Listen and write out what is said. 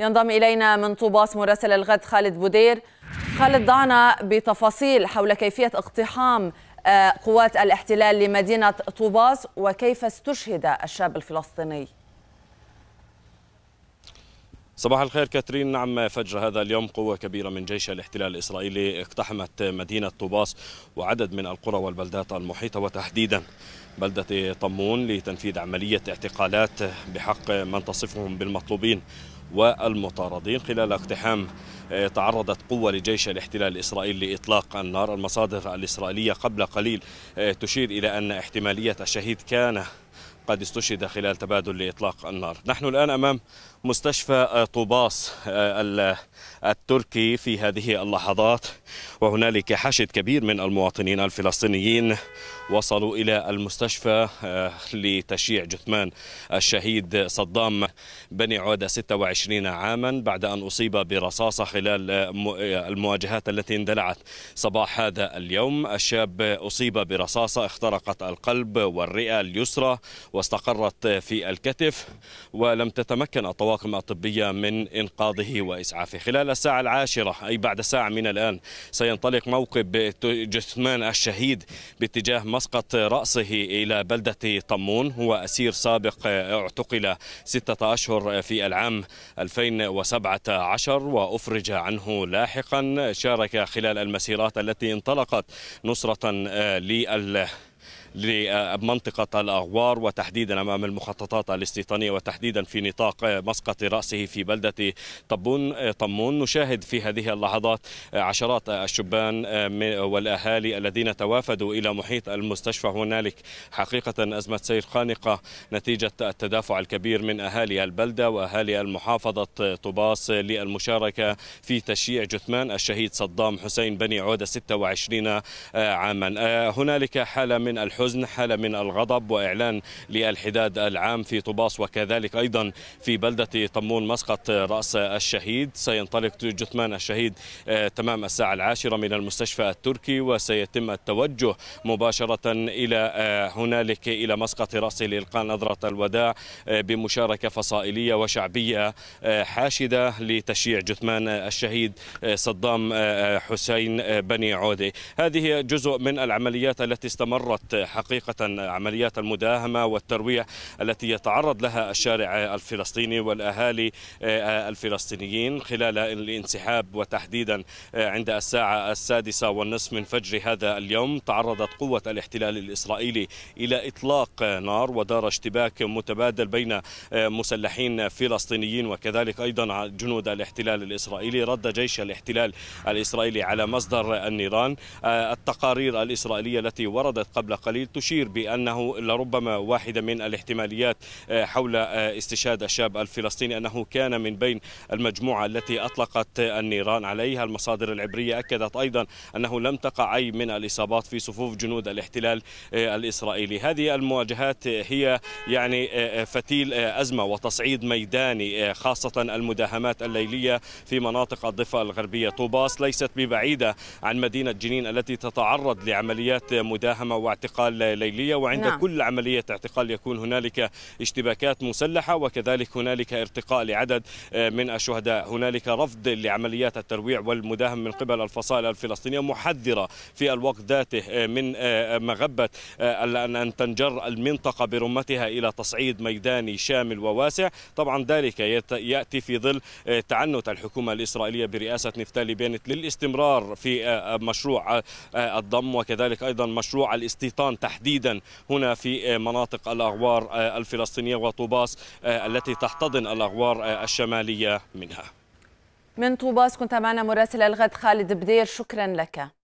ينضم إلينا من طوباس مراسل الغد خالد بودير خالد ضعنا بتفاصيل حول كيفية اقتحام آه، قوات الاحتلال لمدينة طوباس وكيف استشهد الشاب الفلسطيني صباح الخير كاترين نعم فجر هذا اليوم قوة كبيرة من جيش الاحتلال الإسرائيلي اقتحمت مدينة طوباس وعدد من القرى والبلدات المحيطة وتحديدا بلدة طمون لتنفيذ عملية اعتقالات بحق من تصفهم بالمطلوبين والمطاردين خلال اقتحام آه، تعرضت قوة لجيش الاحتلال الإسرائيلي لإطلاق النار المصادر الإسرائيلية قبل قليل آه، تشير إلى أن احتمالية الشهيد كان قد استشهد خلال تبادل لإطلاق النار نحن الآن أمام مستشفى طوباس آه، التركي في هذه اللحظات وهنالك حشد كبير من المواطنين الفلسطينيين وصلوا إلى المستشفى آه، لتشييع جثمان الشهيد صدام بني عودة 26 عاما بعد أن أصيب برصاصة خلال المواجهات التي اندلعت صباح هذا اليوم الشاب أصيب برصاصة اخترقت القلب والرئة اليسرى و واستقرت في الكتف ولم تتمكن الطواقم الطبية من إنقاذه وإسعافه خلال الساعة العاشرة أي بعد ساعة من الآن سينطلق موكب جثمان الشهيد باتجاه مسقط رأسه إلى بلدة طمون هو أسير سابق اعتقل ستة أشهر في العام 2017 وأفرج عنه لاحقا شارك خلال المسيرات التي انطلقت نصرة لل لمنطقة الأغوار وتحديدا أمام المخططات الاستيطانية وتحديدا في نطاق مسقط رأسه في بلدة طبون طمون نشاهد في هذه اللحظات عشرات الشبان والأهالي الذين توافدوا إلى محيط المستشفى هنالك حقيقة أزمة سير خانقة نتيجة التدافع الكبير من أهالي البلدة وأهالي المحافظة طباس للمشاركة في تشييع جثمان الشهيد صدام حسين بني عودة 26 عاما هنالك حالة من الحزن الحزن حالة من الغضب وإعلان للحداد العام في طباس وكذلك أيضا في بلدة طمون مسقط رأس الشهيد سينطلق جثمان الشهيد آه، تمام الساعة العاشرة من المستشفى التركي وسيتم التوجه مباشرة إلى آه، هنالك إلى مسقط رأسه لإلقاء نظرة الوداع آه، بمشاركة فصائلية وشعبية حاشدة لتشييع جثمان الشهيد صدام حسين بني عودة هذه جزء من العمليات التي استمرت حقيقة عمليات المداهمة والترويع التي يتعرض لها الشارع الفلسطيني والأهالي الفلسطينيين خلال الانسحاب وتحديدا عند الساعة السادسة والنصف من فجر هذا اليوم تعرضت قوة الاحتلال الإسرائيلي إلى إطلاق نار ودار اشتباك متبادل بين مسلحين فلسطينيين وكذلك أيضا جنود الاحتلال الإسرائيلي رد جيش الاحتلال الإسرائيلي على مصدر النيران التقارير الإسرائيلية التي وردت قبل قليل التحاليل تشير بأنه لربما واحدة من الاحتماليات آه، حول آه، استشهاد الشاب الفلسطيني أنه كان من بين المجموعة التي أطلقت النيران عليها المصادر العبرية أكدت أيضا أنه لم تقع أي من الإصابات في صفوف جنود الاحتلال آه، الإسرائيلي هذه المواجهات هي يعني فتيل أزمة وتصعيد ميداني خاصة المداهمات الليلية في مناطق الضفة الغربية طوباس ليست ببعيدة عن مدينة جنين التي تتعرض لعمليات مداهمة واعتقال اعتقال ليلية وعند نعم. كل عملية اعتقال يكون هنالك اشتباكات مسلحة وكذلك هنالك ارتقاء لعدد آه، من الشهداء هنالك رفض لعمليات الترويع والمداهم من قبل الفصائل الفلسطينية محذرة في الوقت ذاته آه، من آه، مغبة أن تنجر المنطقة برمتها إلى تصعيد ميداني شامل وواسع طبعا ذلك يأتي في ظل تعنت الحكومة الإسرائيلية برئاسة نفتالي بنت للاستمرار في مشروع الضم وكذلك أيضا مشروع الاستيطان تحديدا هنا في آه، مناطق الأغوار آه، الفلسطينية وطوباس آه، التي تحتضن الأغوار الشمالية منها من طوباس كنت معنا مراسل الغد خالد بدير شكرا لك